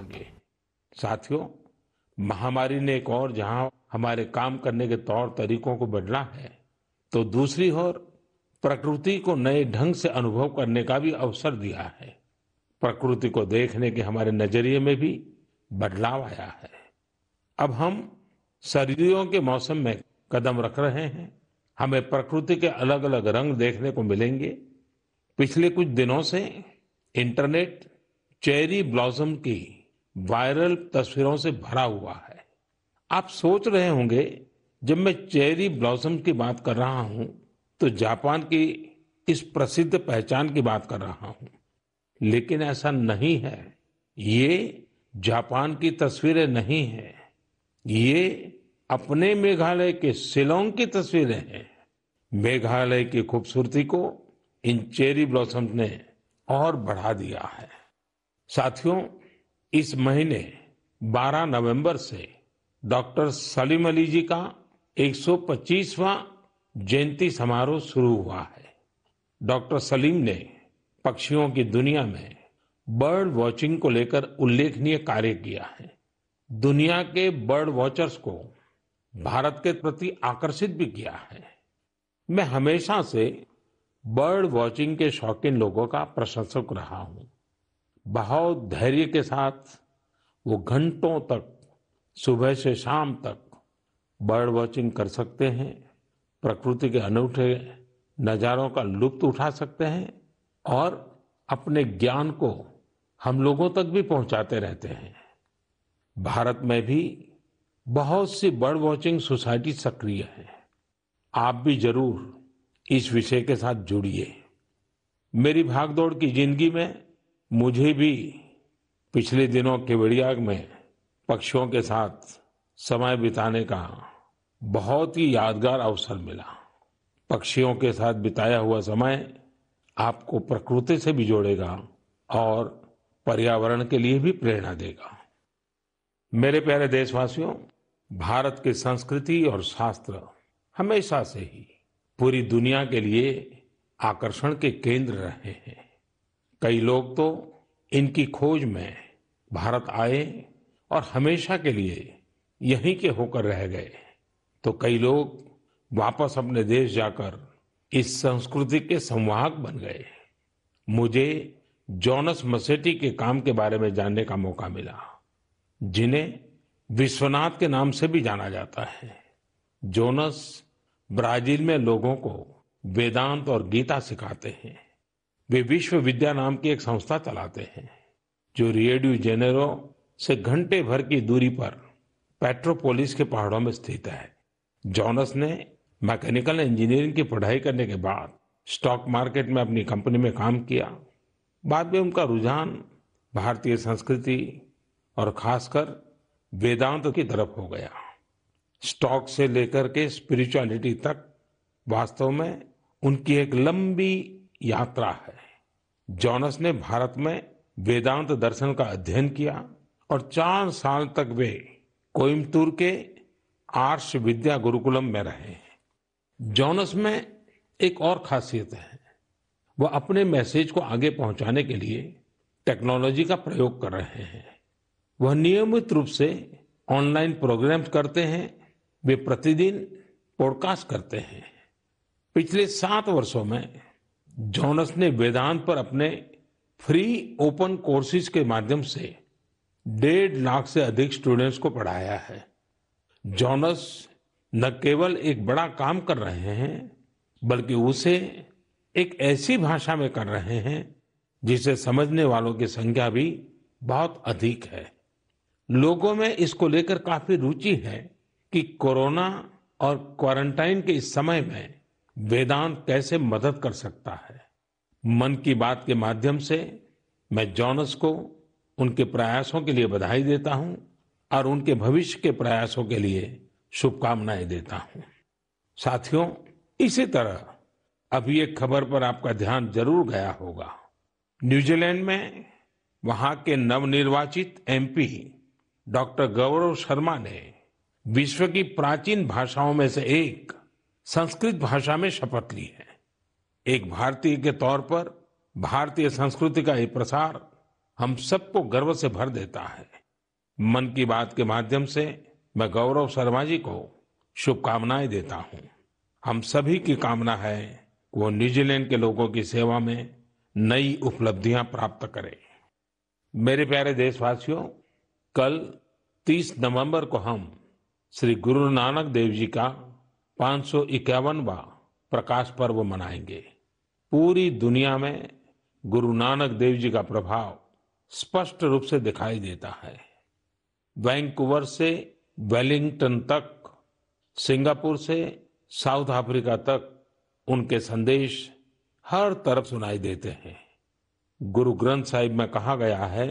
होंगे साथियों महामारी ने एक और जहां हमारे काम करने के तौर तरीकों को बदला है तो दूसरी ओर प्रकृति को नए ढंग से अनुभव करने का भी अवसर दिया है प्रकृति को देखने के हमारे नजरिए में भी बदलाव आया है अब हम सर्दियों के मौसम में कदम रख रहे हैं हमें प्रकृति के अलग अलग रंग देखने को मिलेंगे पिछले कुछ दिनों से इंटरनेट चेरी ब्लॉसम की वायरल तस्वीरों से भरा हुआ है आप सोच रहे होंगे जब मैं चेरी ब्लॉसम की बात कर रहा हूं तो जापान की इस प्रसिद्ध पहचान की बात कर रहा हूं लेकिन ऐसा नहीं है ये जापान की तस्वीरें नहीं है ये अपने मेघालय के शिलोंग की तस्वीरें हैं मेघालय की खूबसूरती को इन चेरी ब्लॉसम ने और बढ़ा दिया है साथियों इस महीने 12 नवंबर से डॉक्टर सलीम अली जी का 125वां जयंती समारोह शुरू हुआ है डॉक्टर सलीम ने पक्षियों की दुनिया में बर्ड वॉचिंग को लेकर उल्लेखनीय कार्य किया है दुनिया के बर्ड वॉचर्स को भारत के प्रति आकर्षित भी किया है मैं हमेशा से बर्ड वॉचिंग के शौकीन लोगों का प्रशंसक रहा हूं बहुत धैर्य के साथ वो घंटों तक सुबह से शाम तक बर्ड वॉचिंग कर सकते हैं प्रकृति के अनूठे नज़ारों का लुप्त उठा सकते हैं और अपने ज्ञान को हम लोगों तक भी पहुंचाते रहते हैं भारत में भी बहुत सी बर्ड वॉचिंग सोसाइटी सक्रिय है आप भी जरूर इस विषय के साथ जुड़िए मेरी भागदौड़ की जिंदगी में मुझे भी पिछले दिनों केवड़िया में पक्षियों के साथ समय बिताने का बहुत ही यादगार अवसर मिला पक्षियों के साथ बिताया हुआ समय आपको प्रकृति से भी जोड़ेगा और पर्यावरण के लिए भी प्रेरणा देगा मेरे प्यारे देशवासियों भारत की संस्कृति और शास्त्र हमेशा से ही पूरी दुनिया के लिए आकर्षण के केंद्र रहे हैं कई लोग तो इनकी खोज में भारत आए और हमेशा के लिए यहीं के होकर रह गए तो कई लोग वापस अपने देश जाकर इस संस्कृति के संवाहक बन गए मुझे जॉनस मसेटी के काम के बारे में जानने का मौका मिला जिन्हें विश्वनाथ के नाम से भी जाना जाता है जोनस ब्राजील में लोगों को वेदांत और गीता सिखाते हैं वे विश्वविद्या नाम की एक संस्था चलाते हैं जो रेडियो जेनेरो से घंटे भर की दूरी पर पेट्रोपोलिस के पहाड़ों में स्थित है जॉनस ने मैकेनिकल इंजीनियरिंग की पढ़ाई करने के बाद स्टॉक मार्केट में अपनी कंपनी में काम किया बाद में उनका रुझान भारतीय संस्कृति और खासकर वेदांत की तरफ हो गया स्टॉक से लेकर के स्पिरिचुअलिटी तक वास्तव में उनकी एक लंबी यात्रा है जॉनस ने भारत में वेदांत दर्शन का अध्ययन किया और चार साल तक वे कोयम्बटूर के आर्ष विद्या गुरुकुलम में रहे जॉनस में एक और खासियत है वह अपने मैसेज को आगे पहुंचाने के लिए टेक्नोलॉजी का प्रयोग कर रहे हैं वह नियमित रूप से ऑनलाइन प्रोग्राम्स करते हैं वे प्रतिदिन पॉडकास्ट करते हैं पिछले सात वर्षों में जॉनस ने वेदांत पर अपने फ्री ओपन कोर्सेज के माध्यम से डेढ़ लाख से अधिक स्टूडेंट्स को पढ़ाया है जॉनस न केवल एक बड़ा काम कर रहे हैं बल्कि उसे एक ऐसी भाषा में कर रहे हैं जिसे समझने वालों की संख्या भी बहुत अधिक है लोगों में इसको लेकर काफी रुचि है कि कोरोना और क्वारंटाइन के इस समय में वेदांत कैसे मदद कर सकता है मन की बात के माध्यम से मैं जॉनस को उनके प्रयासों के लिए बधाई देता हूं और उनके भविष्य के प्रयासों के लिए शुभकामनाएं देता हूं साथियों इसी तरह अभी एक खबर पर आपका ध्यान जरूर गया होगा न्यूजीलैंड में वहां के नवनिर्वाचित एमपी डॉक्टर गौरव शर्मा ने विश्व की प्राचीन भाषाओं में से एक संस्कृत भाषा में शपथ ली है एक भारतीय के तौर पर भारतीय संस्कृति का ये प्रसार हम सबको गर्व से भर देता है मन की बात के माध्यम से मैं गौरव शर्मा जी को शुभकामनाएं देता हूं हम सभी की कामना है कि वो न्यूजीलैंड के लोगों की सेवा में नई उपलब्धियां प्राप्त करें मेरे प्यारे देशवासियों कल 30 नवंबर को हम श्री गुरु नानक देव जी का पांच सौ इक्यावनवा प्रकाश पर्व मनाएंगे पूरी दुनिया में गुरु नानक देव जी का प्रभाव स्पष्ट रूप से दिखाई देता है वैंकूवर से वेलिंगटन तक सिंगापुर से साउथ अफ्रीका तक उनके संदेश हर तरफ सुनाई देते हैं गुरु ग्रंथ साहिब में कहा गया है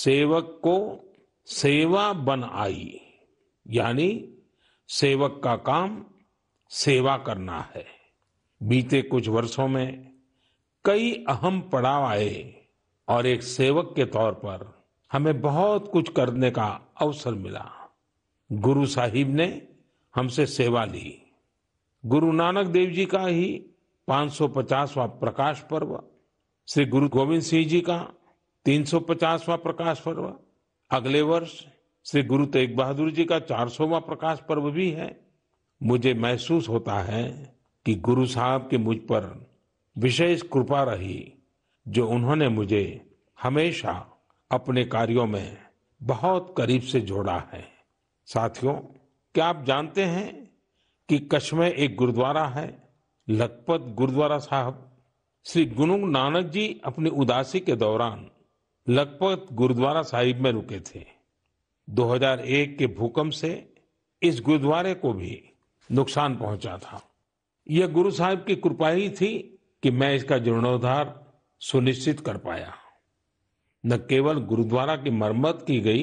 सेवक को सेवा बन आई यानी सेवक का काम सेवा करना है बीते कुछ वर्षों में कई अहम पड़ाव आए और एक सेवक के तौर पर हमें बहुत कुछ करने का अवसर मिला गुरु साहिब ने हमसे सेवा ली गुरु नानक देव जी का ही 550वां प्रकाश पर्व श्री गुरु गोविंद सिंह जी का 350वां प्रकाश पर्व अगले वर्ष श्री गुरु तेग बहादुर जी का 400वां प्रकाश पर्व भी है मुझे महसूस होता है कि गुरु साहब की मुझ पर विशेष कृपा रही जो उन्होंने मुझे हमेशा अपने कार्यों में बहुत करीब से जोड़ा है साथियों क्या आप जानते हैं कि कच्छ में एक गुरुद्वारा है लखपत गुरुद्वारा साहब श्री गुरु नानक जी अपनी उदासी के दौरान लखपत गुरुद्वारा साहिब में रुके थे 2001 के भूकंप से इस गुरुद्वारे को भी नुकसान पहुंचा था यह गुरु साहब की कृपा ही थी कि मैं इसका जीर्णोद्धार सुनिश्चित कर पाया न केवल गुरुद्वारा की मरम्मत की गई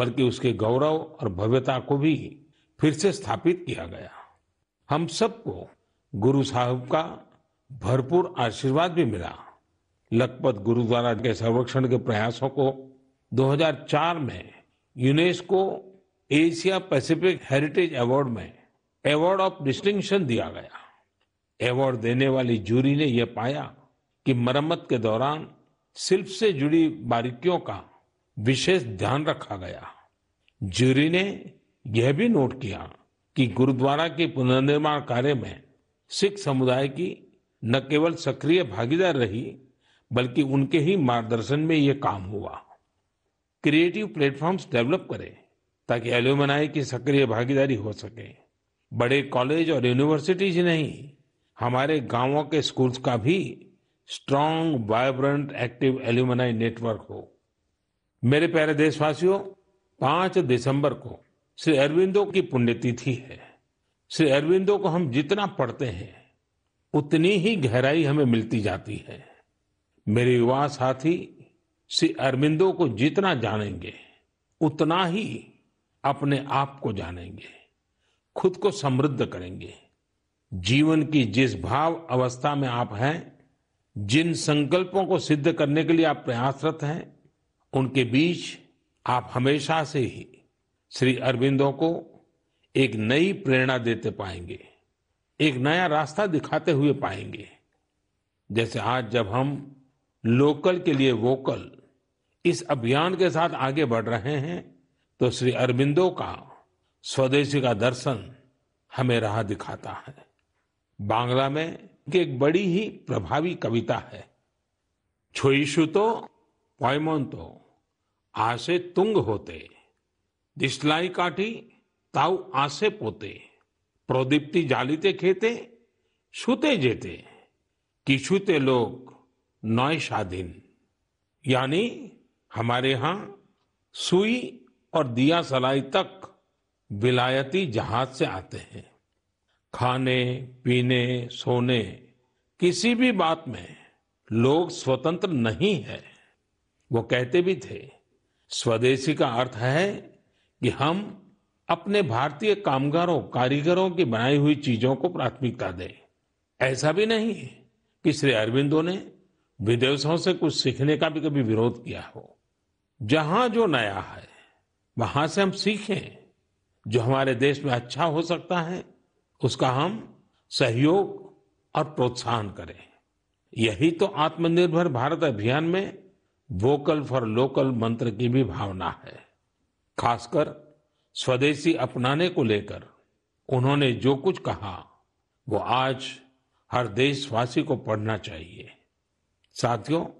बल्कि उसके गौरव और भव्यता को भी फिर से स्थापित किया गया हम सबको गुरु साहब का भरपूर आशीर्वाद भी मिला लखपत गुरुद्वारा के संरक्षण के प्रयासों को 2004 में UNESCO Asia Pacific heritage award में अवार्ड ऑफ डिस्टिंक्शन दिया गया अवार्ड देने वाली जूरी ने यह पाया कि मरम्मत के दौरान शिल्प से जुड़ी बारीकियों का विशेष ध्यान रखा गया जूरी ने यह भी नोट किया कि गुरुद्वारा के पुनर्निर्माण कार्य में सिख समुदाय की न केवल सक्रिय भागीदार रही बल्कि उनके ही मार्गदर्शन में यह काम हुआ क्रिएटिव प्लेटफॉर्म्स डेवलप करें ताकि एल्यूमनाई की सक्रिय भागीदारी हो सके बड़े कॉलेज और यूनिवर्सिटीज नहीं हमारे गांवों के स्कूल्स का भी strong vibrant active alumni network हो मेरे प्यारे देशवासियों पांच दिसंबर को श्री अरविंदो की पुण्यतिथि है श्री अरविंदो को हम जितना पढ़ते हैं उतनी ही गहराई हमें मिलती जाती है मेरे युवा साथी श्री अरविंदो को जितना जानेंगे उतना ही अपने आप को जानेंगे खुद को समृद्ध करेंगे जीवन की जिस भाव अवस्था में आप हैं जिन संकल्पों को सिद्ध करने के लिए आप प्रयासरत हैं उनके बीच आप हमेशा से ही श्री अरविंदों को एक नई प्रेरणा देते पाएंगे एक नया रास्ता दिखाते हुए पाएंगे जैसे आज जब हम लोकल के लिए वोकल इस अभियान के साथ आगे बढ़ रहे हैं तो श्री अरविंदों का स्वदेशी का दर्शन हमें राह दिखाता है बांग्ला में एक बड़ी ही प्रभावी कविता है छोईशु तो पॉयमोन तो आसे तुंग होते दिसलाई काटी ताऊ आसे पोते प्रोदीप्ति जालीते खेते सुते जेते किछुते लोग नॉय शादीन यानी हमारे यहां सुई और दिया सलाई तक विलायती जहाज से आते हैं खाने पीने सोने किसी भी बात में लोग स्वतंत्र नहीं है वो कहते भी थे स्वदेशी का अर्थ है कि हम अपने भारतीय कामगारों कारीगरों की बनाई हुई चीजों को प्राथमिकता दें ऐसा भी नहीं कि श्री अरविंदो ने विदेशों से कुछ सीखने का भी कभी विरोध किया हो जहां जो नया है वहां से हम सीखें जो हमारे देश में अच्छा हो सकता है उसका हम सहयोग और प्रोत्साहन करें यही तो आत्मनिर्भर भारत अभियान में वोकल फॉर लोकल मंत्र की भी भावना है खासकर स्वदेशी अपनाने को लेकर उन्होंने जो कुछ कहा वो आज हर देशवासी को पढ़ना चाहिए साथियों